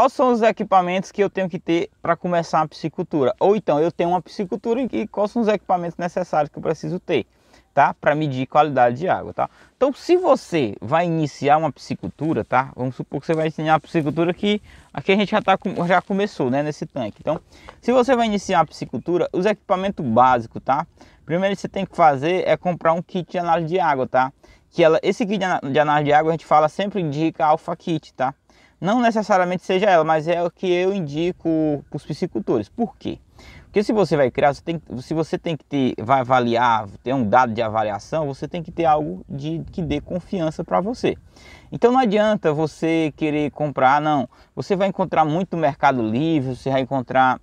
quais são os equipamentos que eu tenho que ter para começar uma piscicultura? Ou então eu tenho uma piscicultura e quais são os equipamentos necessários que eu preciso ter, tá? Para medir qualidade de água, tá? Então, se você vai iniciar uma piscicultura, tá? Vamos supor que você vai iniciar uma piscicultura que aqui a gente já tá já começou, né, nesse tanque. Então, se você vai iniciar a piscicultura, os equipamentos básicos, tá? Primeiro que você tem que fazer é comprar um kit de análise de água, tá? Que ela, esse kit de análise de água a gente fala sempre indica Alpha Kit, tá? Não necessariamente seja ela, mas é o que eu indico para os piscicultores. Por quê? Porque se você vai criar, você tem, se você tem que ter, vai avaliar, ter um dado de avaliação, você tem que ter algo de, que dê confiança para você. Então não adianta você querer comprar, não. Você vai encontrar muito mercado livre, você vai encontrar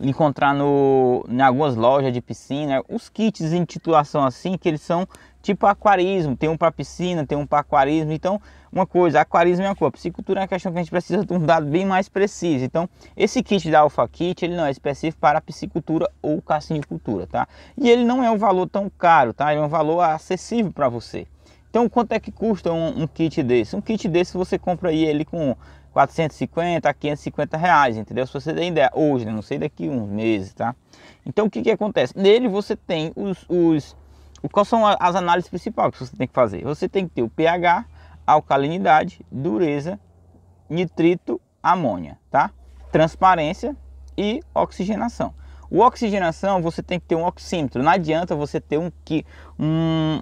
encontrar no, em algumas lojas de piscina os kits em titulação assim que eles são tipo aquarismo, tem um para piscina, tem um para aquarismo. Então, uma coisa, aquarismo é uma coisa, piscicultura é uma questão que a gente precisa de um dado bem mais preciso. Então, esse kit da Alpha Kit, ele não é específico para piscicultura ou cassinicultura, tá? E ele não é um valor tão caro, tá? Ele é um valor acessível para você. Então, quanto é que custa um, um, kit desse? Um kit desse você compra aí ele com 450 a 550 reais, entendeu? Se você tem ideia, hoje, né? não sei daqui uns meses, tá? Então, o que que acontece? Nele você tem os, os Quais são as análises principais que você tem que fazer? Você tem que ter o pH, alcalinidade, dureza, nitrito, amônia, tá? Transparência e oxigenação. O oxigenação você tem que ter um oxímetro. Não adianta você ter um que um,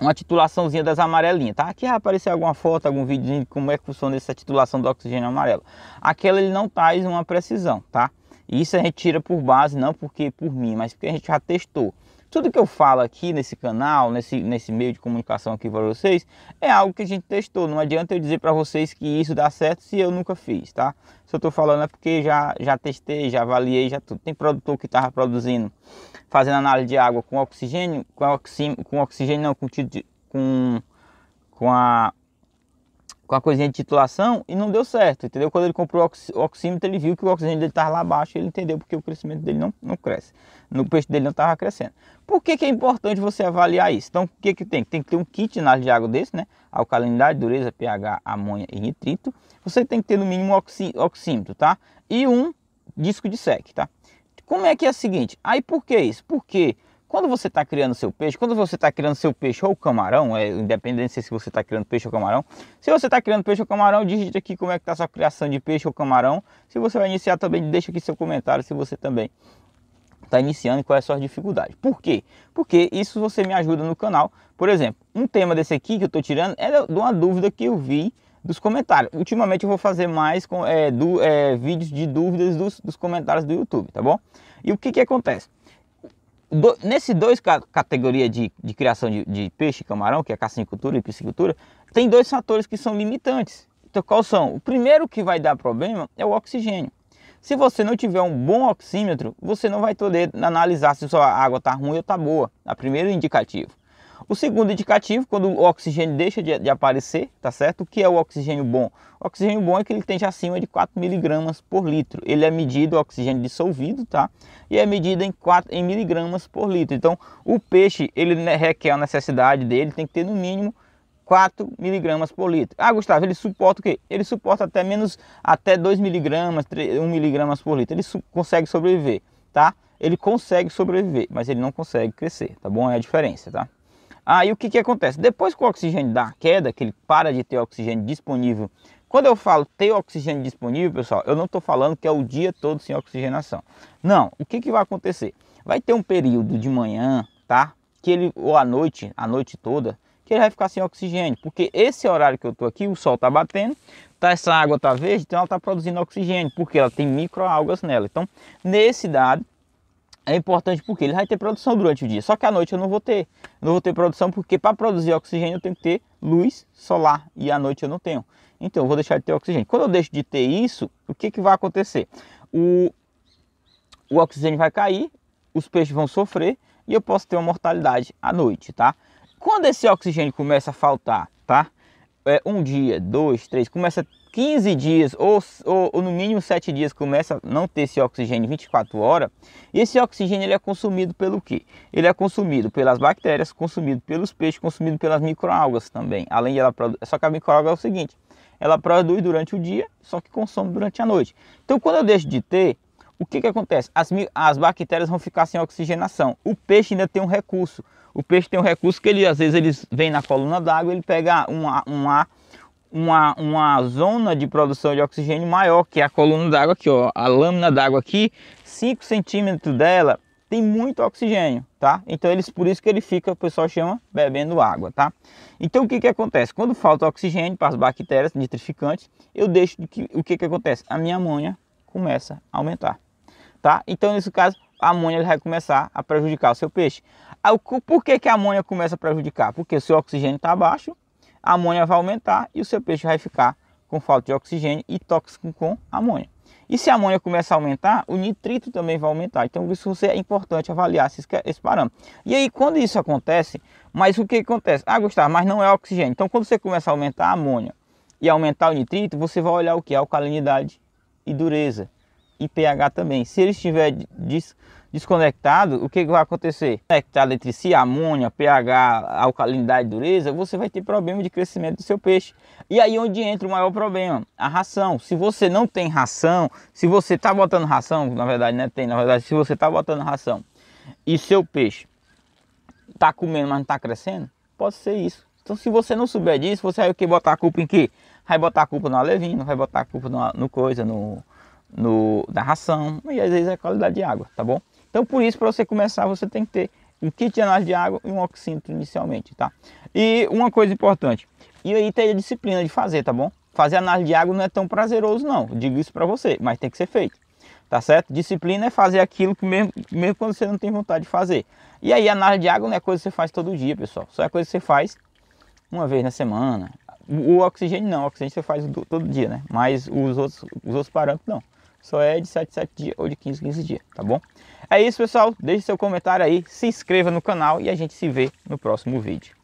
uma titulaçãozinha das amarelinhas, tá? Aqui aparecer alguma foto, algum vídeo de como é que funciona essa titulação do oxigênio amarelo. Aquela ele não traz uma precisão, tá? Isso a gente tira por base, não porque por mim, mas porque a gente já testou. Tudo que eu falo aqui nesse canal, nesse, nesse meio de comunicação aqui para vocês, é algo que a gente testou. Não adianta eu dizer para vocês que isso dá certo se eu nunca fiz, tá? Se eu estou falando é porque já, já testei, já avaliei, já tudo. Tem produtor que estava produzindo, fazendo análise de água com oxigênio, com, oxi, com oxigênio não, com, com, com a com a coisinha de titulação e não deu certo, entendeu? Quando ele comprou o oxímetro, ele viu que o oxigênio dele estava lá abaixo, ele entendeu porque o crescimento dele não, não cresce, no peixe dele não estava crescendo. Por que, que é importante você avaliar isso? Então, o que, que tem? Tem que ter um kit de análise de água desse, né? Alcalinidade, dureza, pH, amônia e nitrito. Você tem que ter no mínimo oxi, oxímetro, tá? E um disco de sec, tá? Como é que é o seguinte? Aí por que isso? Porque quando você está criando seu peixe, quando você está criando seu peixe ou camarão, é, independente se você está criando peixe ou camarão, se você está criando peixe ou camarão, digite aqui como é que está sua criação de peixe ou camarão. Se você vai iniciar também, deixa aqui seu comentário se você também está iniciando e qual é a sua dificuldade. Por quê? Porque isso você me ajuda no canal. Por exemplo, um tema desse aqui que eu estou tirando é de uma dúvida que eu vi dos comentários. Ultimamente eu vou fazer mais com, é, do, é, vídeos de dúvidas dos, dos comentários do YouTube, tá bom? E o que, que acontece? do, nesse dois ca, categoria de, de criação de, de peixe e camarão, que é caçanicultura e piscicultura, tem dois fatores que são limitantes. Então, qual são? O primeiro que vai dar problema é o oxigênio. Se você não tiver um bom oxímetro, você não vai poder analisar se sua água está ruim ou está boa, a primeiro indicativo. O segundo indicativo, quando o oxigênio deixa de, de, aparecer, tá certo? O que é o oxigênio bom? O oxigênio bom é que ele esteja acima de 4 miligramas por litro. Ele é medido, o oxigênio dissolvido, tá? E é medido em, 4, em miligramas por litro. Então, o peixe, ele requer a necessidade dele, tem que ter no mínimo 4 miligramas por litro. Ah, Gustavo, ele suporta o quê? Ele suporta até menos, até 2 miligramas, 1 miligramas por litro. Ele consegue sobreviver, tá? Ele consegue sobreviver, mas ele não consegue crescer, tá bom? É a diferença, tá? Aí o que, que acontece? Depois que o oxigênio dá a queda, que ele para de ter oxigênio disponível. Quando eu falo ter oxigênio disponível, pessoal, eu não estou falando que é o dia todo sem oxigenação. Não, o que, que vai acontecer? Vai ter um período de manhã, tá? Que ele, ou à noite, a noite toda, que ele vai ficar sem oxigênio, porque esse horário que eu estou aqui, o sol está batendo, tá, essa água está verde, então ela está produzindo oxigênio, porque ela tem microalgas nela. Então, nesse dado, é importante porque ele vai ter produção durante o dia. Só que à noite eu não vou ter. não vou ter produção porque para produzir oxigênio eu tenho que ter luz solar e à noite eu não tenho. Então eu vou deixar de ter oxigênio. Quando eu deixo de ter isso, o que, que vai acontecer? O, o oxigênio vai cair, os peixes vão sofrer e eu posso ter uma mortalidade à noite, tá? Quando esse oxigênio começa a faltar, tá? é, um dia, dois, três, começa 15 dias ou, ou, ou, no mínimo 7 dias começa a não ter esse oxigênio 24 horas, esse oxigênio ele é consumido pelo que? Ele é consumido pelas bactérias, consumido pelos peixes, consumido pelas microalgas também. Além de ela produ... só que a microalga é o seguinte, ela produz durante o dia, só que consome durante a noite. Então quando eu deixo de ter, o que, que acontece? As, as bactérias vão ficar sem oxigenação. O peixe ainda tem um recurso. O peixe tem um recurso que ele às vezes eles vem na coluna d'água, ele pega uma uma uma, uma zona de produção de oxigênio maior, que é a coluna d'água aqui, ó, a lâmina d'água aqui, 5 centímetros dela tem muito oxigênio, tá? Então eles por isso que ele fica, o pessoal chama bebendo água, tá? Então o que que acontece? Quando falta oxigênio para as bactérias nitrificantes, eu deixo de que o que que acontece? A minha amônia começa a aumentar tá? Então, nesse caso, a amônia vai começar a prejudicar o seu peixe. Por que, que a amônia começa a prejudicar? Porque o seu oxigênio está baixo, a amônia vai aumentar e o seu peixe vai ficar com falta de oxigênio e tóxico com amônia. E se a amônia começa a aumentar, o nitrito também vai aumentar. Então, isso é importante avaliar esse, parâmetro. E aí, quando isso acontece, mas o que acontece? Ah, Gustavo, mas não é oxigênio. Então, quando você começa a aumentar a amônia e aumentar o nitrito, você vai olhar o que? A alcalinidade e dureza e pH também. Se ele estiver des desconectado, o que vai acontecer? Conectado entre si, amônia, pH, alcalinidade, dureza, você vai ter problema de crescimento do seu peixe. E aí é onde entra o maior problema? A ração. Se você não tem ração, se você está botando ração, na verdade, né? Tem, na verdade, se você está botando ração e seu peixe está comendo, mas não está crescendo, pode ser isso. Então, se você não souber disso, você vai o que botar a culpa em quê? Vai botar a culpa no alevino, vai botar a culpa no, no coisa, no no, na ração e às vezes a é qualidade de água, tá bom? Então por isso, para você começar, você tem que ter um kit de análise de água e um oxímetro inicialmente, tá? E uma coisa importante, e aí tem a disciplina de fazer, tá bom? Fazer análise de água não é tão prazeroso não, Eu digo isso para você, mas tem que ser feito, tá certo? Disciplina é fazer aquilo que mesmo, mesmo quando você não tem vontade de fazer. E aí análise de água não é coisa que você faz todo dia, pessoal, só é coisa que você faz uma vez na semana, o, oxigênio não, o oxigênio você faz do, todo dia, né? Mas os outros, os outros parâmetros não. Só é de 7 7 dias ou de 15 15 dias, tá bom? É isso, pessoal. Deixe seu comentário aí, se inscreva no canal e a gente se vê no próximo vídeo.